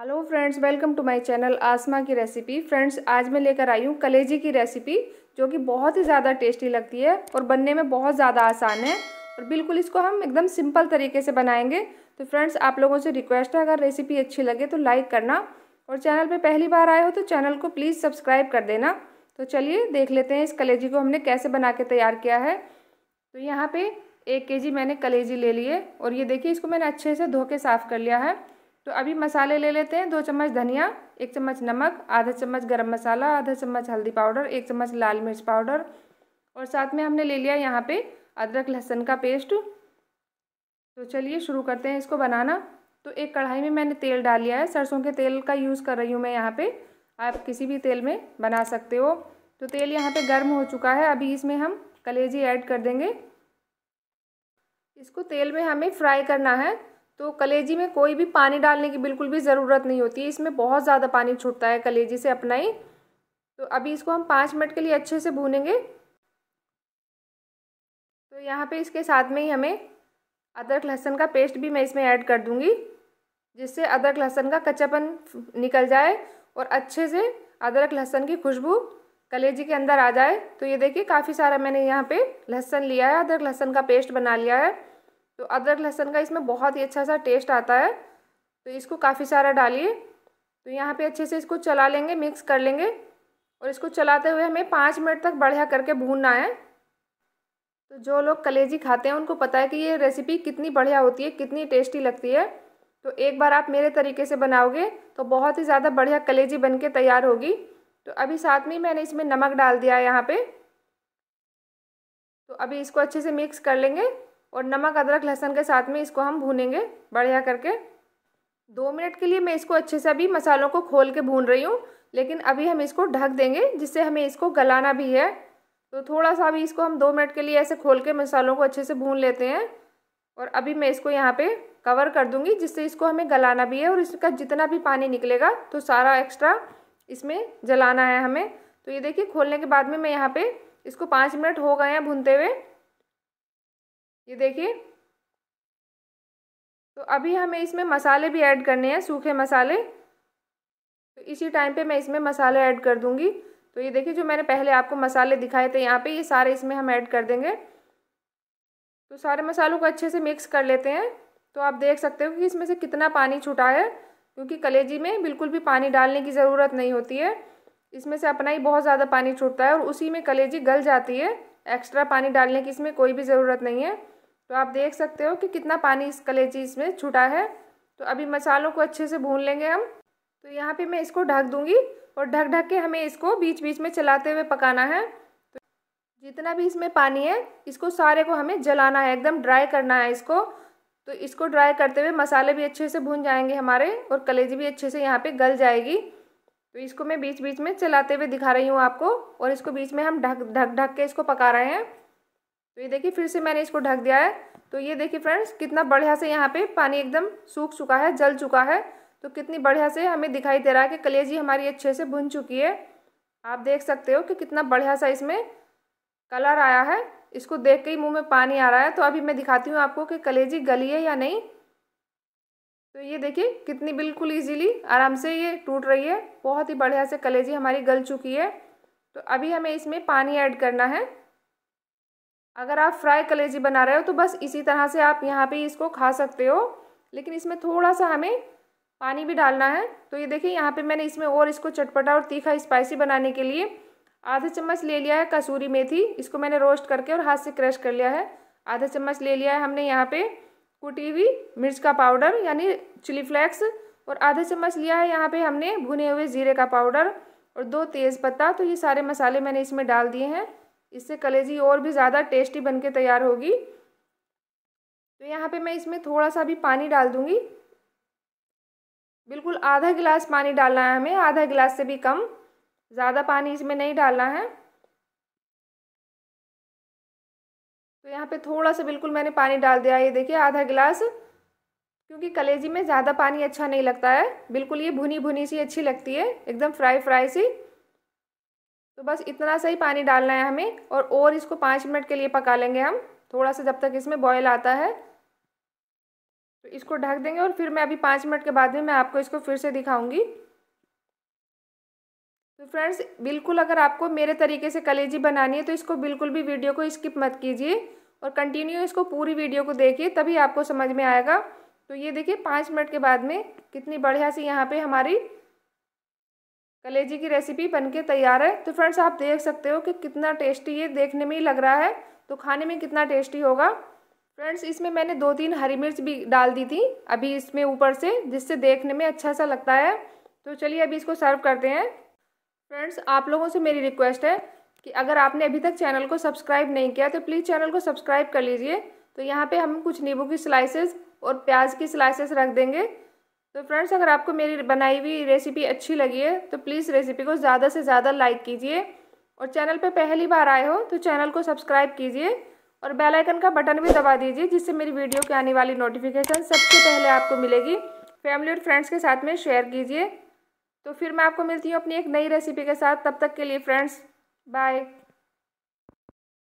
hello friends welcome to my channel Asma की recipe friends आज मैं लेकर आई हूँ कलेजी की रेसिपी जो कि बहुत ही ज़्यादा टेस्टी लगती है और बनने में बहुत ज़्यादा आसान है और बिल्कुल इसको हम एकदम सिंपल तरीके से बनाएंगे तो फ्रेंड्स आप लोगों से रिक्वेस्ट है अगर रेसिपी अच्छी लगे तो लाइक करना और चैनल पर पहली बार आए हो तो चैनल को प्लीज़ सब्सक्राइब कर देना तो चलिए देख लेते हैं इस कलेजी को हमने कैसे बना के तैयार किया है तो यहाँ पर एक के जी मैंने कलेजी ले लिए और ये देखिए इसको मैंने अच्छे से धो के साफ़ कर लिया है तो अभी मसाले ले लेते हैं दो चम्मच धनिया एक चम्मच नमक आधा चम्मच गरम मसाला आधा चम्मच हल्दी पाउडर एक चम्मच लाल मिर्च पाउडर और साथ में हमने ले लिया यहाँ पे अदरक लहसुन का पेस्ट तो चलिए शुरू करते हैं इसको बनाना तो एक कढ़ाई में मैंने तेल डाल लिया है सरसों के तेल का यूज़ कर रही हूँ मैं यहाँ पर आप किसी भी तेल में बना सकते हो तो तेल यहाँ पर गर्म हो चुका है अभी इसमें हम कलेजी ऐड कर देंगे इसको तेल में हमें फ्राई करना है तो कलेजी में कोई भी पानी डालने की बिल्कुल भी ज़रूरत नहीं होती है इसमें बहुत ज़्यादा पानी छूटता है कलेजी से अपना ही तो अभी इसको हम पाँच मिनट के लिए अच्छे से भूनेंगे तो यहाँ पे इसके साथ में ही हमें अदरक लहसुन का पेस्ट भी मैं इसमें ऐड कर दूँगी जिससे अदरक लहसुन का कच्चापन निकल जाए और अच्छे से अदरक लहसुन की खुशबू कलेजी के अंदर आ जाए तो ये देखिए काफ़ी सारा मैंने यहाँ पे लहसुन लिया है अदरक लहसुन का पेस्ट बना लिया है तो अदरक लहसन का इसमें बहुत ही अच्छा सा टेस्ट आता है तो इसको काफ़ी सारा डालिए तो यहाँ पे अच्छे से इसको चला लेंगे मिक्स कर लेंगे और इसको चलाते हुए हमें पाँच मिनट तक बढ़िया करके भूनना है तो जो लोग कलेजी खाते हैं उनको पता है कि ये रेसिपी कितनी बढ़िया होती है कितनी टेस्टी लगती है तो एक बार आप मेरे तरीके से बनाओगे तो बहुत ही ज़्यादा बढ़िया कलेजी बन के तैयार होगी तो अभी साथ में ही मैंने इसमें नमक डाल दिया है यहाँ पर तो अभी इसको अच्छे से मिक्स कर लेंगे और नमक अदरक लहसुन के साथ में इसको हम भूनेंगे बढ़िया करके दो मिनट के लिए मैं इसको अच्छे से अभी मसालों को खोल के भून रही हूँ लेकिन अभी हम इसको ढक देंगे जिससे हमें इसको गलाना भी है तो थोड़ा सा अभी इसको हम दो मिनट के लिए ऐसे खोल के मसालों को अच्छे से भून लेते हैं और अभी मैं इसको यहाँ पे कवर कर दूँगी जिससे इसको हमें गलाना भी है और इसका जितना भी पानी निकलेगा तो सारा एक्स्ट्रा इसमें जलाना है हमें तो ये देखिए खोलने के बाद में मैं यहाँ पर इसको पाँच मिनट हो गए हैं भूनते हुए ये देखिए तो अभी हमें इसमें मसाले भी ऐड करने हैं सूखे मसाले तो इसी टाइम पे मैं इसमें मसाले ऐड कर दूंगी तो ये देखिए जो मैंने पहले आपको मसाले दिखाए थे यहाँ पे ये सारे इसमें हम ऐड कर देंगे तो सारे मसालों को अच्छे से मिक्स कर लेते हैं तो आप देख सकते हो कि इसमें से कितना पानी छूटा है क्योंकि कलेजी में बिल्कुल भी पानी डालने की ज़रूरत नहीं होती है इसमें से अपना ही बहुत ज़्यादा पानी छूटता है और उसी में कलेजी गल जाती है एक्स्ट्रा पानी डालने की इसमें कोई भी ज़रूरत नहीं है तो आप देख सकते हो कि कितना पानी इस कलेजी इसमें छूटा है तो अभी मसालों को अच्छे से भून लेंगे हम तो यहाँ पे मैं इसको ढक दूँगी और ढक ढक के हमें इसको बीच बीच में चलाते हुए पकाना है तो जितना भी इसमें पानी है इसको सारे को हमें जलाना है एकदम ड्राई करना है इसको तो इसको ड्राई करते हुए मसाले भी अच्छे से भून जाएंगे हमारे और कलेजी भी अच्छे से यहाँ पर गल जाएगी तो इसको मैं बीच बीच में चलाते हुए दिखा रही हूँ आपको और इसको बीच में हम ढक ढक ढक के इसको पका रहे हैं तो ये देखिए फिर से मैंने इसको ढक दिया है तो ये देखिए फ्रेंड्स कितना बढ़िया से यहाँ पे पानी एकदम सूख चुका है जल चुका है तो कितनी बढ़िया से हमें दिखाई दे रहा है कि कलेजी हमारी अच्छे से भुन चुकी है आप देख सकते हो कि कितना बढ़िया सा इसमें कलर आया है इसको देख के ही मुँह में पानी आ रहा है तो अभी मैं दिखाती हूँ आपको कि कलेजी गली है या नहीं तो ये देखिए कितनी बिल्कुल ईजीली आराम से ये टूट रही है बहुत ही बढ़िया से कलेजी हमारी गल चुकी है तो अभी हमें इसमें पानी ऐड करना है अगर आप फ्राई कलेजी बना रहे हो तो बस इसी तरह से आप यहाँ पे इसको खा सकते हो लेकिन इसमें थोड़ा सा हमें पानी भी डालना है तो ये देखिए यहाँ पे मैंने इसमें और इसको चटपटा और तीखा स्पाइसी बनाने के लिए आधा चम्मच ले लिया है कसूरी मेथी इसको मैंने रोस्ट करके और हाथ से क्रश कर लिया है आधा चम्मच ले लिया है हमने यहाँ पर कुटी हुई मिर्च का पाउडर यानी चिली फ्लैक्स और आधा चम्मच लिया है यहाँ पर हमने भुने हुए जीरे का पाउडर और दो पत्ता तो ये सारे मसाले मैंने इसमें डाल दिए हैं इससे कलेजी और भी ज़्यादा टेस्टी बनके तैयार होगी तो यहाँ पे मैं इसमें थोड़ा सा भी पानी डाल दूँगी बिल्कुल आधा गिलास पानी डालना है हमें आधा गिलास से भी कम ज़्यादा पानी इसमें नहीं डालना है तो यहाँ पे थोड़ा सा बिल्कुल मैंने पानी डाल दिया ये देखिए आधा गिलास क्योंकि कलेजी में ज़्यादा पानी अच्छा नहीं लगता है बिल्कुल ये भुनी भुनी सी अच्छी लगती है एकदम फ्राई फ्राई सी तो बस इतना सा ही पानी डालना है हमें और और इसको पाँच मिनट के लिए पका लेंगे हम थोड़ा सा जब तक इसमें बॉयल आता है तो इसको ढक देंगे और फिर मैं अभी पाँच मिनट के बाद में मैं आपको इसको फिर से दिखाऊंगी तो फ्रेंड्स बिल्कुल अगर आपको मेरे तरीके से कलेजी बनानी है तो इसको बिल्कुल भी वीडियो को स्किप मत कीजिए और कंटिन्यू इसको पूरी वीडियो को देखिए तभी आपको समझ में आएगा तो ये देखिए पाँच मिनट के बाद में कितनी बढ़िया सी यहाँ पे हमारी कलेजी की रेसिपी बनके तैयार है तो फ्रेंड्स आप देख सकते हो कि कितना टेस्टी ये देखने में ही लग रहा है तो खाने में कितना टेस्टी होगा फ्रेंड्स इसमें मैंने दो तीन हरी मिर्च भी डाल दी थी अभी इसमें ऊपर से जिससे देखने में अच्छा सा लगता है तो चलिए अभी इसको सर्व करते हैं फ्रेंड्स आप लोगों से मेरी रिक्वेस्ट है कि अगर आपने अभी तक चैनल को सब्सक्राइब नहीं किया तो प्लीज़ चैनल को सब्सक्राइब कर लीजिए तो यहाँ पे हम कुछ नींबू की स्लाइसेस और प्याज की स्लाइसेस रख देंगे तो फ्रेंड्स अगर आपको मेरी बनाई हुई रेसिपी अच्छी लगी है तो प्लीज़ रेसिपी को ज़्यादा से ज़्यादा लाइक कीजिए और चैनल पर पहली बार आए हो तो चैनल को सब्सक्राइब कीजिए और बेल आइकन का बटन भी दबा दीजिए जिससे मेरी वीडियो की आने वाली नोटिफिकेशन सबसे पहले आपको मिलेगी फैमिली और फ्रेंड्स के साथ में शेयर कीजिए तो फिर मैं आपको मिलती हूँ अपनी एक नई रेसिपी के साथ तब तक के लिए फ्रेंड्स बाय